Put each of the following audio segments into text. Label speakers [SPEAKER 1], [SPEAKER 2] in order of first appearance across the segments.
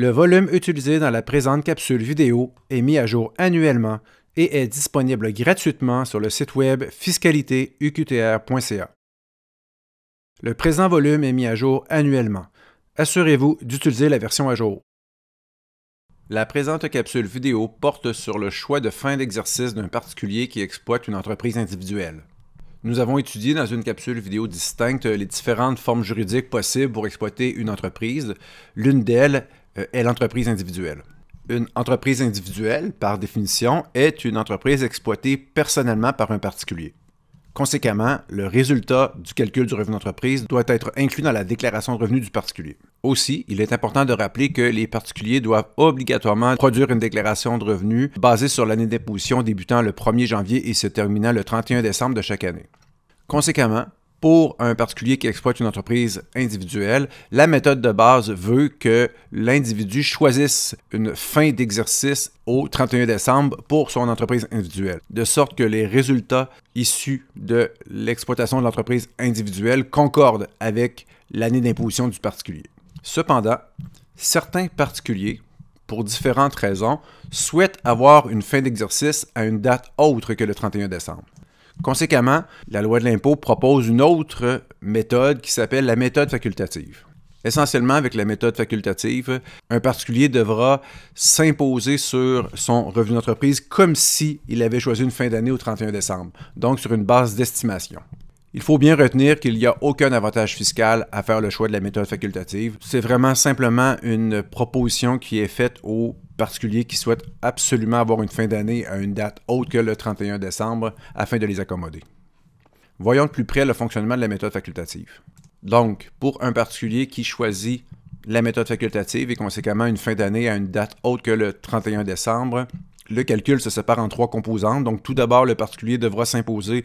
[SPEAKER 1] Le volume utilisé dans la présente capsule vidéo est mis à jour annuellement et est disponible gratuitement sur le site web fiscalitéuqtr.ca. Le présent volume est mis à jour annuellement. Assurez-vous d'utiliser la version à jour. La présente capsule vidéo porte sur le choix de fin d'exercice d'un particulier qui exploite une entreprise individuelle. Nous avons étudié dans une capsule vidéo distincte les différentes formes juridiques possibles pour exploiter une entreprise. L'une d'elles, euh, est l'entreprise individuelle. Une entreprise individuelle, par définition, est une entreprise exploitée personnellement par un particulier. Conséquemment, le résultat du calcul du revenu d'entreprise doit être inclus dans la déclaration de revenus du particulier. Aussi, il est important de rappeler que les particuliers doivent obligatoirement produire une déclaration de revenus basée sur l'année d'imposition débutant le 1er janvier et se terminant le 31 décembre de chaque année. Conséquemment, pour un particulier qui exploite une entreprise individuelle, la méthode de base veut que l'individu choisisse une fin d'exercice au 31 décembre pour son entreprise individuelle, de sorte que les résultats issus de l'exploitation de l'entreprise individuelle concordent avec l'année d'imposition du particulier. Cependant, certains particuliers, pour différentes raisons, souhaitent avoir une fin d'exercice à une date autre que le 31 décembre. Conséquemment, la loi de l'impôt propose une autre méthode qui s'appelle la méthode facultative. Essentiellement, avec la méthode facultative, un particulier devra s'imposer sur son revenu d'entreprise comme s'il avait choisi une fin d'année au 31 décembre, donc sur une base d'estimation. Il faut bien retenir qu'il n'y a aucun avantage fiscal à faire le choix de la méthode facultative. C'est vraiment simplement une proposition qui est faite au Particulier qui souhaite absolument avoir une fin d'année à une date haute que le 31 décembre afin de les accommoder. Voyons de plus près le fonctionnement de la méthode facultative. Donc, pour un particulier qui choisit la méthode facultative et conséquemment une fin d'année à une date haute que le 31 décembre, le calcul se sépare en trois composantes. Donc, tout d'abord, le particulier devra s'imposer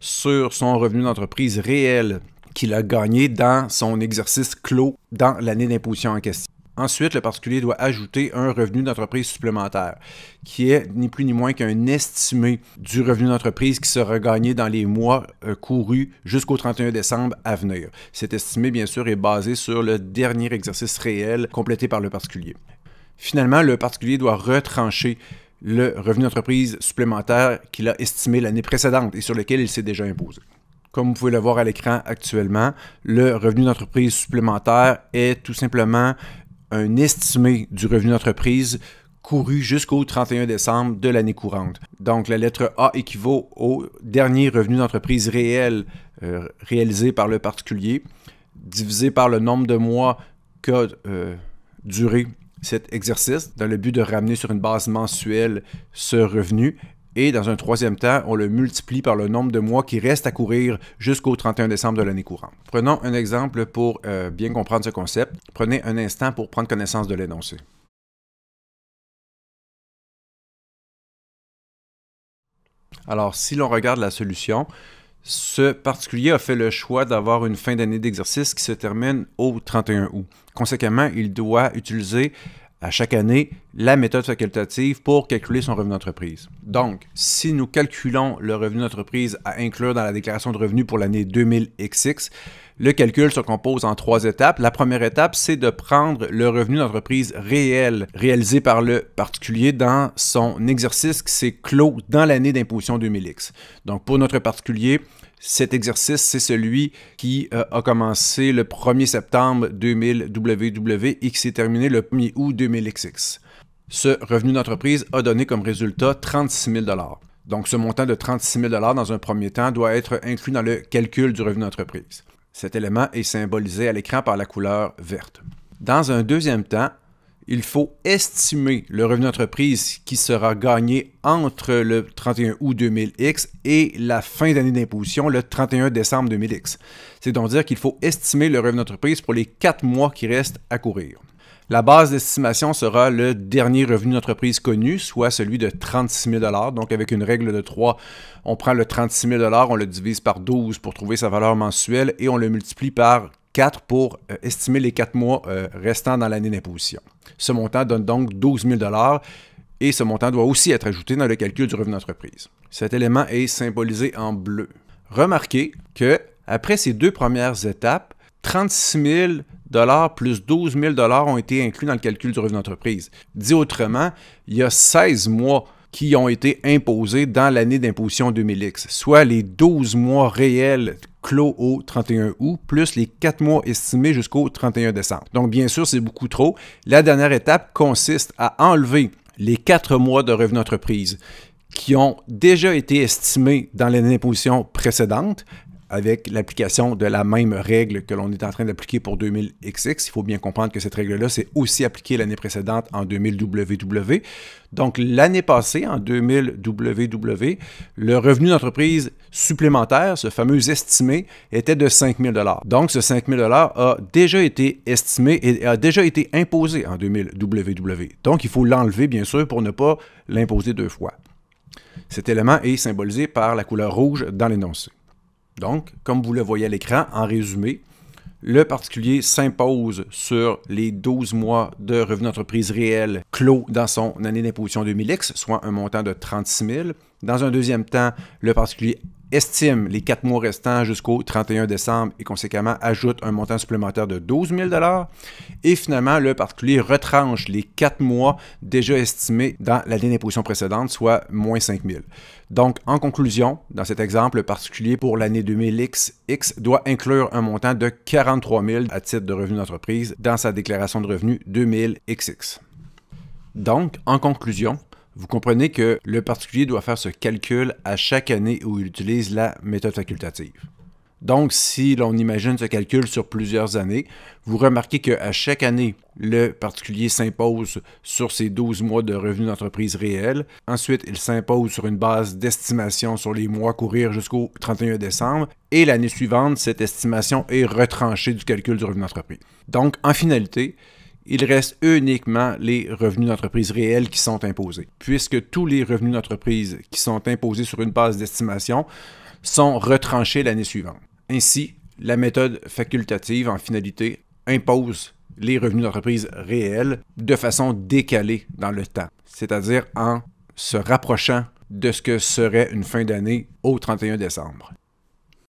[SPEAKER 1] sur son revenu d'entreprise réel qu'il a gagné dans son exercice clos dans l'année d'imposition en question. Ensuite, le particulier doit ajouter un revenu d'entreprise supplémentaire, qui est ni plus ni moins qu'un estimé du revenu d'entreprise qui sera gagné dans les mois euh, courus jusqu'au 31 décembre à venir. Cet estimé, bien sûr, est basé sur le dernier exercice réel complété par le particulier. Finalement, le particulier doit retrancher le revenu d'entreprise supplémentaire qu'il a estimé l'année précédente et sur lequel il s'est déjà imposé. Comme vous pouvez le voir à l'écran actuellement, le revenu d'entreprise supplémentaire est tout simplement un estimé du revenu d'entreprise couru jusqu'au 31 décembre de l'année courante. Donc la lettre A équivaut au dernier revenu d'entreprise réel euh, réalisé par le particulier, divisé par le nombre de mois qu'a euh, duré cet exercice dans le but de ramener sur une base mensuelle ce revenu et dans un troisième temps, on le multiplie par le nombre de mois qui reste à courir jusqu'au 31 décembre de l'année courante. Prenons un exemple pour euh, bien comprendre ce concept. Prenez un instant pour prendre connaissance de l'énoncé. Alors, si l'on regarde la solution, ce particulier a fait le choix d'avoir une fin d'année d'exercice qui se termine au 31 août. Conséquemment, il doit utiliser à chaque année la méthode facultative pour calculer son revenu d'entreprise. Donc, si nous calculons le revenu d'entreprise à inclure dans la déclaration de revenus pour l'année 2000XX, le calcul se compose en trois étapes. La première étape, c'est de prendre le revenu d'entreprise réel réalisé par le particulier dans son exercice qui s'est clos dans l'année d'imposition 2000X. Donc, pour notre particulier, cet exercice, c'est celui qui euh, a commencé le 1er septembre 2000 WW e et qui s'est terminé le 1er août 2000XX. Ce revenu d'entreprise a donné comme résultat 36 000 donc, ce montant de 36 000 dans un premier temps doit être inclus dans le calcul du revenu d'entreprise. Cet élément est symbolisé à l'écran par la couleur verte. Dans un deuxième temps, il faut estimer le revenu d'entreprise qui sera gagné entre le 31 août 2000X et la fin d'année d'imposition, le 31 décembre 2000X. C'est donc dire qu'il faut estimer le revenu d'entreprise pour les quatre mois qui restent à courir. La base d'estimation sera le dernier revenu d'entreprise connu, soit celui de 36 000 Donc, avec une règle de 3, on prend le 36 000 on le divise par 12 pour trouver sa valeur mensuelle et on le multiplie par 4 pour euh, estimer les 4 mois euh, restants dans l'année d'imposition. Ce montant donne donc 12 000 et ce montant doit aussi être ajouté dans le calcul du revenu d'entreprise. Cet élément est symbolisé en bleu. Remarquez que après ces deux premières étapes, 36 000 plus 12 000 ont été inclus dans le calcul du revenu d'entreprise. Dit autrement, il y a 16 mois qui ont été imposés dans l'année d'imposition 2000X, soit les 12 mois réels clos au 31 août, plus les 4 mois estimés jusqu'au 31 décembre. Donc bien sûr, c'est beaucoup trop. La dernière étape consiste à enlever les 4 mois de revenus d'entreprise qui ont déjà été estimés dans l'année d'imposition précédente, avec l'application de la même règle que l'on est en train d'appliquer pour 2000XX. Il faut bien comprendre que cette règle-là s'est aussi appliquée l'année précédente en 2000WW. Donc l'année passée, en 2000WW, le revenu d'entreprise supplémentaire, ce fameux estimé, était de 5000 Donc ce 5000 a déjà été estimé et a déjà été imposé en 2000WW. Donc il faut l'enlever bien sûr pour ne pas l'imposer deux fois. Cet élément est symbolisé par la couleur rouge dans l'énoncé. Donc, comme vous le voyez à l'écran, en résumé, le particulier s'impose sur les 12 mois de revenus d'entreprise réels clos dans son année d'imposition 2000X, soit un montant de 36 000 dans un deuxième temps, le particulier estime les quatre mois restants jusqu'au 31 décembre et conséquemment ajoute un montant supplémentaire de 12 000 Et finalement, le particulier retranche les quatre mois déjà estimés dans l'année d'imposition précédente, soit moins 5 000. Donc, en conclusion, dans cet exemple, le particulier pour l'année 2000 xx doit inclure un montant de 43 000 à titre de revenu d'entreprise dans sa déclaration de revenus 2000XX. Donc, en conclusion, vous comprenez que le particulier doit faire ce calcul à chaque année où il utilise la méthode facultative. Donc, si l'on imagine ce calcul sur plusieurs années, vous remarquez qu'à chaque année, le particulier s'impose sur ses 12 mois de revenus d'entreprise réels. Ensuite, il s'impose sur une base d'estimation sur les mois courir jusqu'au 31 décembre. Et l'année suivante, cette estimation est retranchée du calcul du revenu d'entreprise. Donc, en finalité, il reste uniquement les revenus d'entreprise réels qui sont imposés, puisque tous les revenus d'entreprise qui sont imposés sur une base d'estimation sont retranchés l'année suivante. Ainsi, la méthode facultative en finalité impose les revenus d'entreprise réels de façon décalée dans le temps, c'est-à-dire en se rapprochant de ce que serait une fin d'année au 31 décembre.